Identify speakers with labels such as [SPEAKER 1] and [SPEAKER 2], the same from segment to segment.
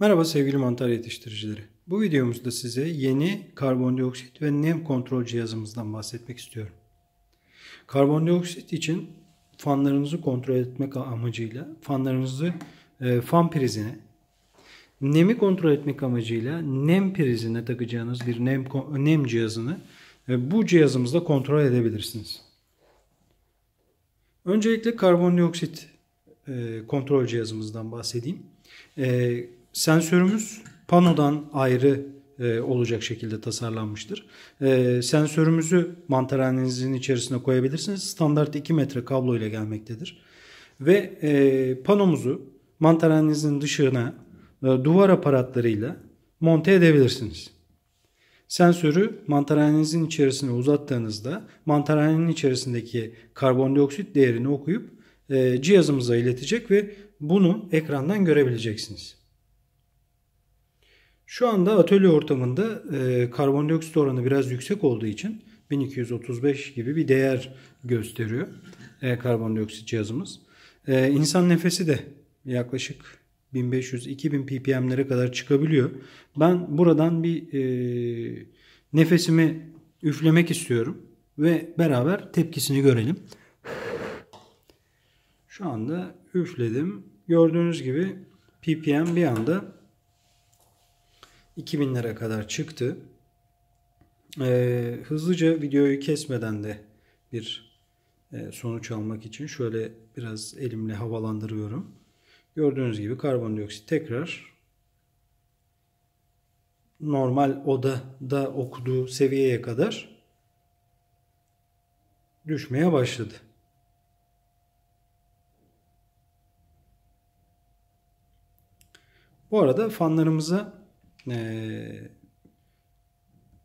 [SPEAKER 1] Merhaba sevgili mantar yetiştiricileri. Bu videomuzda size yeni karbondioksit ve nem kontrol cihazımızdan bahsetmek istiyorum. Karbondioksit için fanlarınızı kontrol etmek amacıyla fanlarınızı e, fan prizine, nemi kontrol etmek amacıyla nem prizine takacağınız bir nem, nem cihazını e, bu cihazımızda kontrol edebilirsiniz. Öncelikle karbondioksit e, kontrol cihazımızdan bahsedeyim. E, sensörümüz panodan ayrı e, olacak şekilde tasarlanmıştır. E, sensörümüzü mantarhanenizin içerisine koyabilirsiniz. Standart 2 metre kablo ile gelmektedir. Ve e, panomuzu mantarhanenizin dışına e, duvar aparatlarıyla monte edebilirsiniz. Sensörü mantarhanenizin içerisine uzattığınızda mantarhanenin içerisindeki karbondioksit değerini okuyup e, cihazımıza iletecek ve bunu ekrandan görebileceksiniz. Şu anda atölye ortamında e, karbondioksit oranı biraz yüksek olduğu için 1235 gibi bir değer gösteriyor e, karbondioksit cihazımız. E, insan nefesi de yaklaşık 1500-2000 ppm'lere kadar çıkabiliyor. Ben buradan bir e, nefesimi üflemek istiyorum ve beraber tepkisini görelim. Şu anda üfledim. Gördüğünüz gibi ppm bir anda 2000 lira kadar çıktı. Ee, hızlıca videoyu kesmeden de bir e, sonuç almak için şöyle biraz elimle havalandırıyorum. Gördüğünüz gibi karbondioksit tekrar normal odada okuduğu seviyeye kadar düşmeye başladı. Bu arada fanlarımıza e,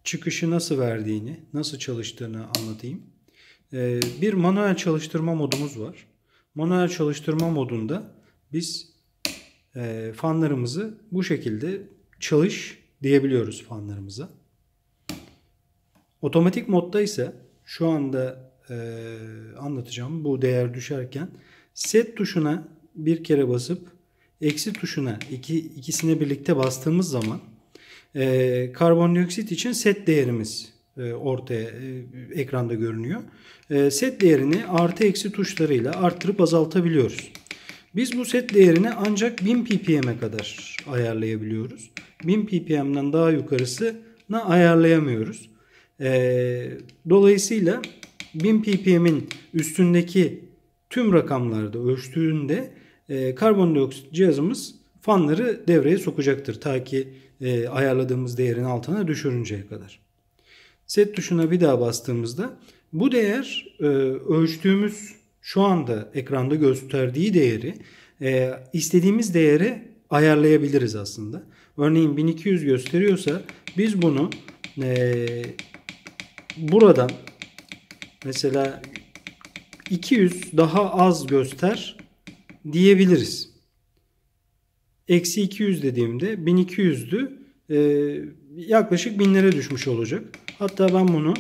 [SPEAKER 1] çıkışı nasıl verdiğini, nasıl çalıştığını anlatayım. E, bir manuel çalıştırma modumuz var. Manuel çalıştırma modunda biz e, fanlarımızı bu şekilde çalış diyebiliyoruz fanlarımıza. Otomatik modda ise şu anda e, anlatacağım bu değer düşerken set tuşuna bir kere basıp eksi tuşuna iki, ikisine birlikte bastığımız zaman e, karbondioksit için set değerimiz e, ortaya e, ekranda görünüyor. E, set değerini artı eksi tuşlarıyla arttırıp azaltabiliyoruz. Biz bu set değerini ancak 1000 ppm'e kadar ayarlayabiliyoruz. 1000 ppm'den daha yukarısına ayarlayamıyoruz. E, dolayısıyla 1000 ppm'in üstündeki tüm rakamlarda ölçtüğünde e, karbondioksit cihazımız fanları devreye sokacaktır. Ta ki e, ayarladığımız değerin altına düşürünceye kadar. Set tuşuna bir daha bastığımızda bu değer e, ölçtüğümüz şu anda ekranda gösterdiği değeri e, istediğimiz değeri ayarlayabiliriz aslında. Örneğin 1200 gösteriyorsa biz bunu e, buradan mesela 200 daha az göster diyebiliriz eksi 200 dediğimde 1200'dü. E, ee, yaklaşık 1000'lere düşmüş olacak. Hatta ben bunu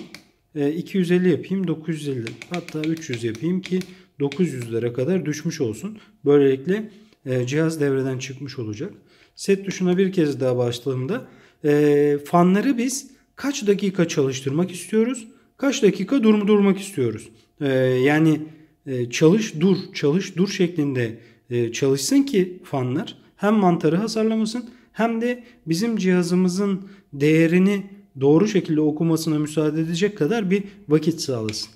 [SPEAKER 1] e, 250 yapayım 950 hatta 300 yapayım ki 900'lere kadar düşmüş olsun. Böylelikle e, cihaz devreden çıkmış olacak. Set tuşuna bir kez daha başladığımda e, fanları biz kaç dakika çalıştırmak istiyoruz? Kaç dakika dur istiyoruz? E, yani e, çalış dur çalış dur şeklinde e, çalışsın ki fanlar hem mantarı hasarlamasın hem de bizim cihazımızın değerini doğru şekilde okumasına müsaade edecek kadar bir vakit sağlasın.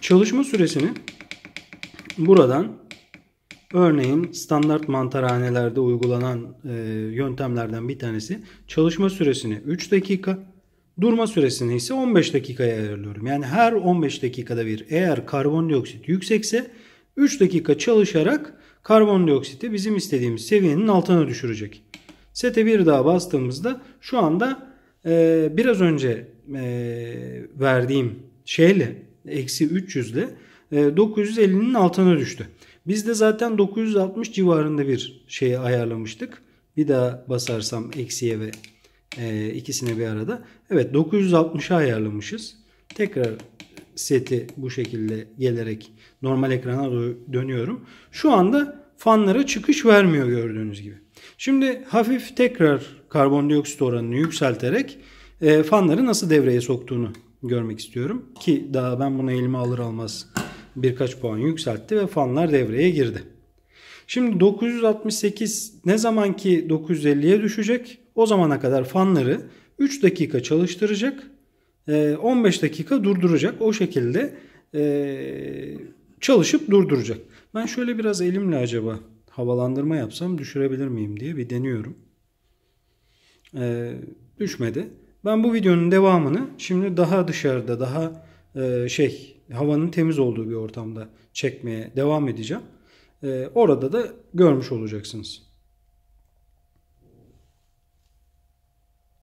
[SPEAKER 1] Çalışma süresini buradan örneğin standart mantarhanelerde uygulanan e, yöntemlerden bir tanesi çalışma süresini 3 dakika durma süresini ise 15 dakikaya ayarlıyorum. Yani her 15 dakikada bir eğer karbondioksit yüksekse 3 dakika çalışarak karbondioksiti bizim istediğimiz seviyenin altına düşürecek. Sete bir daha bastığımızda şu anda e, biraz önce e, verdiğim şeyle eksi 300 ile 950'nin altına düştü. Biz de zaten 960 civarında bir şeye ayarlamıştık. Bir daha basarsam eksiye ve e, ikisine bir arada. Evet 960'a ayarlamışız. Tekrar seti bu şekilde gelerek normal ekrana dönüyorum. Şu anda fanlara çıkış vermiyor gördüğünüz gibi. Şimdi hafif tekrar karbondioksit oranını yükselterek e, fanları nasıl devreye soktuğunu görmek istiyorum. Ki daha ben buna elime alır almaz birkaç puan yükseltti ve fanlar devreye girdi. Şimdi 968 ne zaman ki 950'ye düşecek o zamana kadar fanları 3 dakika çalıştıracak 15 ee, dakika durduracak. O şekilde e, çalışıp durduracak. Ben şöyle biraz elimle acaba havalandırma yapsam düşürebilir miyim diye bir deniyorum. Ee, düşmedi. Ben bu videonun devamını şimdi daha dışarıda daha e, şey havanın temiz olduğu bir ortamda çekmeye devam edeceğim. Ee, orada da görmüş olacaksınız.